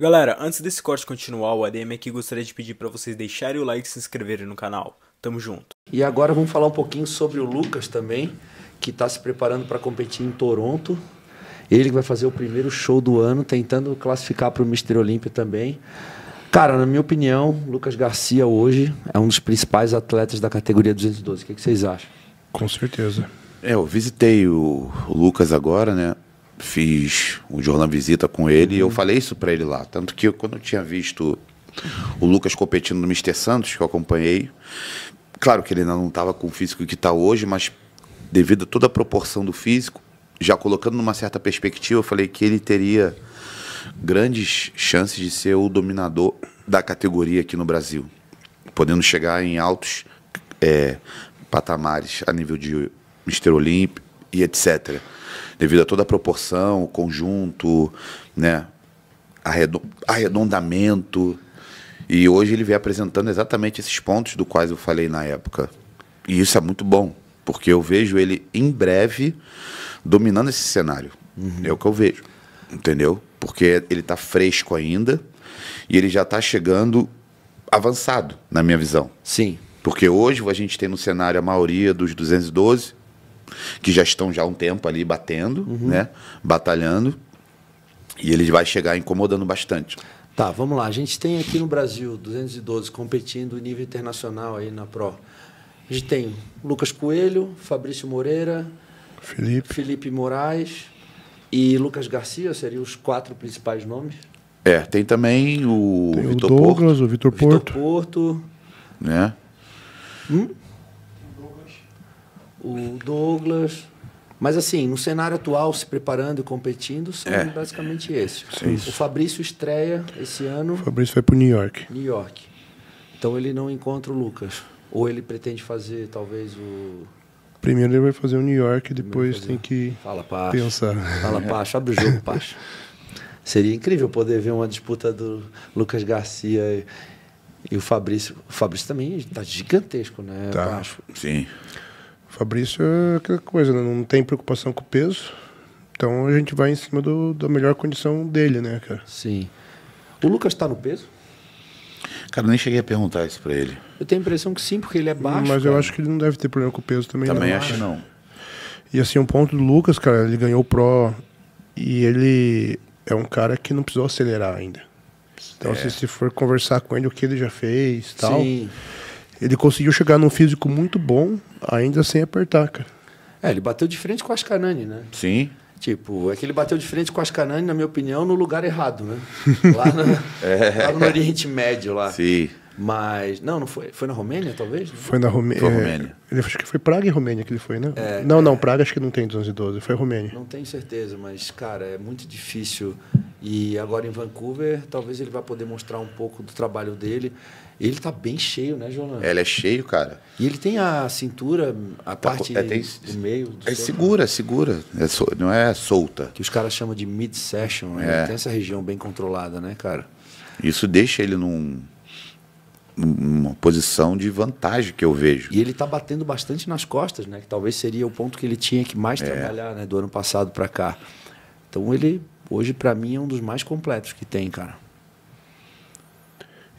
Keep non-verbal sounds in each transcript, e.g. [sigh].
Galera, antes desse corte continuar, o ADM aqui gostaria de pedir para vocês deixarem o like e se inscreverem no canal. Tamo junto. E agora vamos falar um pouquinho sobre o Lucas também, que está se preparando para competir em Toronto. Ele vai fazer o primeiro show do ano, tentando classificar para o Mister Olímpia também. Cara, na minha opinião, Lucas Garcia hoje é um dos principais atletas da categoria 212. O que, que vocês acham? Com certeza. É, eu visitei o, o Lucas agora, né? fiz um jornal visita com ele e eu uhum. falei isso para ele lá. Tanto que eu, quando eu tinha visto o Lucas competindo no Mister Santos, que eu acompanhei, claro que ele ainda não estava com o físico que está hoje, mas devido a toda a proporção do físico, já colocando numa certa perspectiva, eu falei que ele teria grandes chances de ser o dominador da categoria aqui no Brasil, podendo chegar em altos é, patamares a nível de Mister Olímpico e etc. Devido a toda a proporção, conjunto, né? arredondamento. E hoje ele vem apresentando exatamente esses pontos do quais eu falei na época. E isso é muito bom, porque eu vejo ele em breve dominando esse cenário. Uhum. É o que eu vejo, entendeu? Porque ele está fresco ainda e ele já está chegando avançado, na minha visão. Sim. Porque hoje a gente tem no cenário a maioria dos 212 que já estão já há um tempo ali batendo, uhum. né? Batalhando. E ele vai chegar incomodando bastante. Tá, vamos lá. A gente tem aqui no Brasil 212 competindo em nível internacional aí na Pro. A gente tem Lucas Coelho, Fabrício Moreira, Felipe, Felipe Moraes e Lucas Garcia seriam os quatro principais nomes. É, tem também o tem Vitor o Douglas, Porto. o Vitor Porto. Vitor Porto. Né? Hum? o Douglas. Mas assim, no cenário atual, se preparando e competindo, são é. basicamente esses. Sim. O Fabrício estreia esse ano. O Fabrício vai para New York. New York. Então ele não encontra o Lucas. Ou ele pretende fazer talvez o Primeiro ele vai fazer o New York, e depois tem que Fala, Pacha. pensar. Fala, Pacho. abre o jogo, [laughs] Pacho. Seria incrível poder ver uma disputa do Lucas Garcia e, e o Fabrício. O Fabrício também está gigantesco, né, tá. Sim. Sim. Fabrício é aquela coisa, né? não tem preocupação com o peso. Então a gente vai em cima do, da melhor condição dele, né, cara? Sim. O Lucas está no peso? Cara, nem cheguei a perguntar isso para ele. Eu tenho a impressão que sim, porque ele é baixo. Mas cara. eu acho que ele não deve ter problema com o peso também. Também não, acho não. E assim, um ponto do Lucas, cara, ele ganhou o Pro e ele é um cara que não precisou acelerar ainda. Então, é. se, assim, se for conversar com ele, o que ele já fez tal. Sim. Ele conseguiu chegar num físico muito bom, ainda sem apertar, cara. É, ele bateu de frente com o Ascanani, né? Sim. Tipo, é que ele bateu de frente com o Ascanani, na minha opinião, no lugar errado, né? [laughs] Lá, na, é. lá no Oriente Médio, lá. Sim. Mas. Não, não foi. Foi na Romênia, talvez? Foi na Rome... foi é, Romênia. ele, acho que foi Praga e Romênia que ele foi, né? É, não, é. não, Praga acho que não tem 212, foi Romênia. Não tenho certeza, mas, cara, é muito difícil. E agora em Vancouver, talvez ele vá poder mostrar um pouco do trabalho dele. Ele tá bem cheio, né, Jonas é, Ele é cheio, cara. E ele tem a cintura, a tá, parte é, tem, do meio. Do é segura, segura. É não é solta. Que os caras chamam de mid-session, né? Ele tem essa região bem controlada, né, cara? Isso deixa ele num uma posição de vantagem que eu vejo. E ele está batendo bastante nas costas, né? Que talvez seria o ponto que ele tinha que mais é. trabalhar, né? Do ano passado para cá. Então ele hoje para mim é um dos mais completos que tem, cara.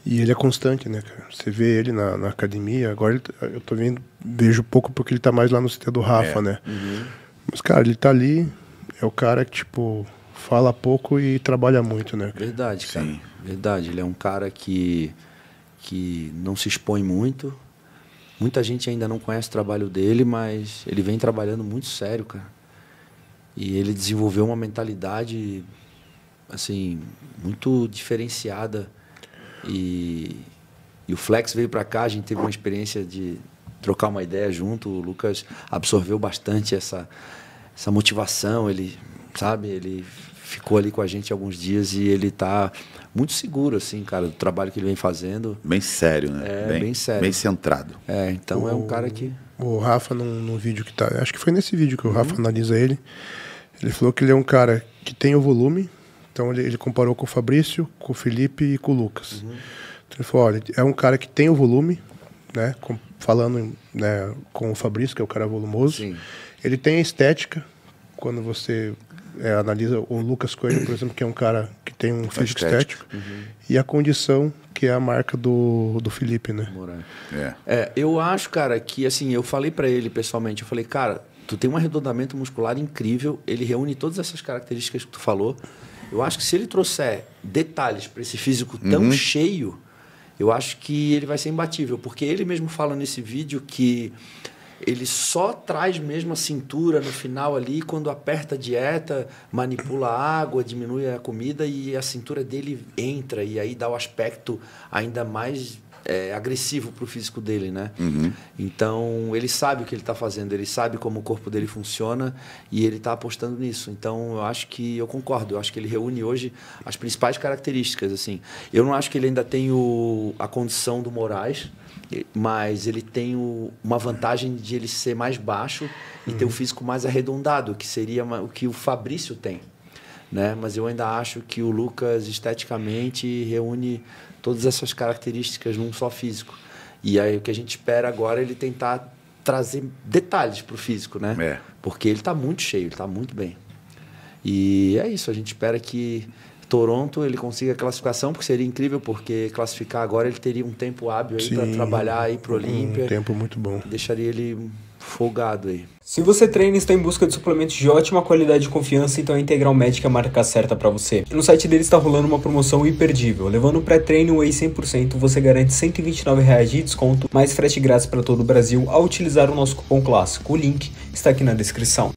E ele é constante, né, Você vê ele na, na academia, agora ele, tá, eu tô vendo, vejo pouco porque ele tá mais lá no CT do Rafa, é. né? Uhum. Mas, cara, ele tá ali, é o cara que, tipo, fala pouco e trabalha muito, né? Verdade, cara. Sim. Verdade, ele é um cara que que não se expõe muito. Muita gente ainda não conhece o trabalho dele, mas ele vem trabalhando muito sério, cara. E ele desenvolveu uma mentalidade assim muito diferenciada e, e o Flex veio para cá, a gente teve uma experiência de trocar uma ideia junto. O Lucas absorveu bastante essa essa motivação, ele sabe? Ele ficou ali com a gente alguns dias e ele está muito seguro, assim, cara, do trabalho que ele vem fazendo. Bem sério, né? É, bem, bem sério. Bem centrado. É, então o, é um cara que. O Rafa, num, num, vídeo que tá. Acho que foi nesse vídeo que o uhum. Rafa analisa ele. Ele falou que ele é um cara que tem o volume. Então ele, ele comparou com o Fabrício, com o Felipe e com o Lucas. Uhum. Então ele falou: olha, é um cara que tem o volume, né? Com, falando né, com o Fabrício, que é o cara volumoso. Sim. Ele tem a estética, quando você é, analisa o Lucas Coelho, por exemplo, que é um cara que tem um físico estético, estético uhum. e a condição que é a marca do, do Felipe, né? É. é. eu acho, cara, que assim, eu falei para ele pessoalmente, eu falei, cara, tu tem um arredondamento muscular incrível, ele reúne todas essas características que tu falou. Eu acho que se ele trouxer detalhes para esse físico tão uhum. cheio, eu acho que ele vai ser imbatível, porque ele mesmo fala nesse vídeo que ele só traz mesmo a cintura no final ali, quando aperta a dieta, manipula a água, diminui a comida e a cintura dele entra e aí dá o aspecto ainda mais é, agressivo para o físico dele, né? Uhum. Então ele sabe o que ele está fazendo, ele sabe como o corpo dele funciona e ele está apostando nisso. Então eu acho que eu concordo, eu acho que ele reúne hoje as principais características. Assim, eu não acho que ele ainda tem o, a condição do Moraes, mas ele tem o, uma vantagem de ele ser mais baixo e uhum. ter um uhum. físico mais arredondado, que seria o que o Fabrício tem. Né? Mas eu ainda acho que o Lucas esteticamente reúne todas essas características num só físico. E aí o que a gente espera agora é ele tentar trazer detalhes para o físico, né? É. Porque ele está muito cheio, ele está muito bem. E é isso, a gente espera que Toronto ele consiga a classificação, porque seria incrível, porque classificar agora ele teria um tempo hábil para trabalhar aí para o Olímpia. Um tempo muito bom. Deixaria ele folgado aí. Se você treina e está em busca de suplementos de ótima qualidade e confiança, então a Integral Médica é a marca certa para você. no site deles está rolando uma promoção imperdível. Levando o pré-treino Whey 100%, você garante R$ de desconto, mais frete grátis para todo o Brasil ao utilizar o nosso cupom clássico. O link está aqui na descrição.